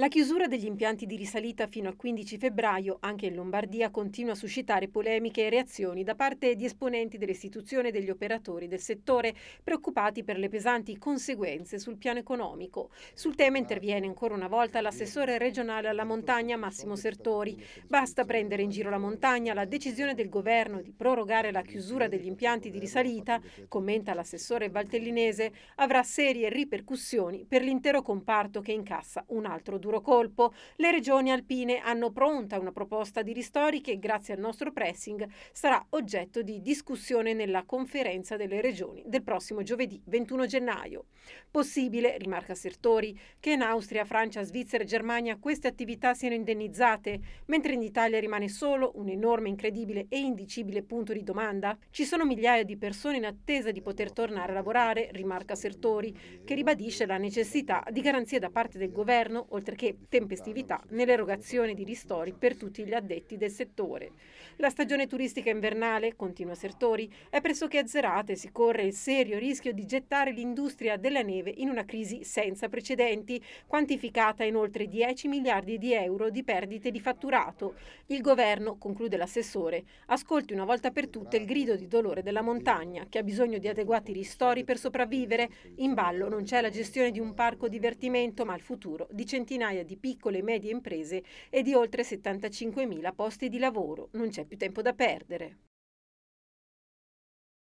La chiusura degli impianti di risalita fino al 15 febbraio, anche in Lombardia, continua a suscitare polemiche e reazioni da parte di esponenti dell'istituzione e degli operatori del settore, preoccupati per le pesanti conseguenze sul piano economico. Sul tema interviene ancora una volta l'assessore regionale alla montagna Massimo Sertori. Basta prendere in giro la montagna, la decisione del governo di prorogare la chiusura degli impianti di risalita, commenta l'assessore valtellinese, avrà serie ripercussioni per l'intero comparto che incassa un altro 2% duro colpo. Le regioni alpine hanno pronta una proposta di ristori che, grazie al nostro pressing, sarà oggetto di discussione nella conferenza delle regioni del prossimo giovedì 21 gennaio. Possibile, rimarca Sertori, che in Austria, Francia, Svizzera e Germania queste attività siano indennizzate, mentre in Italia rimane solo un enorme, incredibile e indicibile punto di domanda? Ci sono migliaia di persone in attesa di poter tornare a lavorare, rimarca Sertori, che ribadisce la necessità di garanzie da parte del governo, oltre nonché tempestività nell'erogazione di ristori per tutti gli addetti del settore. La stagione turistica invernale, continua Sertori, è pressoché azzerata e si corre il serio rischio di gettare l'industria della neve in una crisi senza precedenti, quantificata in oltre 10 miliardi di euro di perdite di fatturato. Il governo, conclude l'assessore, ascolti una volta per tutte il grido di dolore della montagna, che ha bisogno di adeguati ristori per sopravvivere. In ballo non c'è la gestione di un parco divertimento, ma il futuro di centinaia centinaia di piccole e medie imprese e di oltre 75.000 posti di lavoro. Non c'è più tempo da perdere.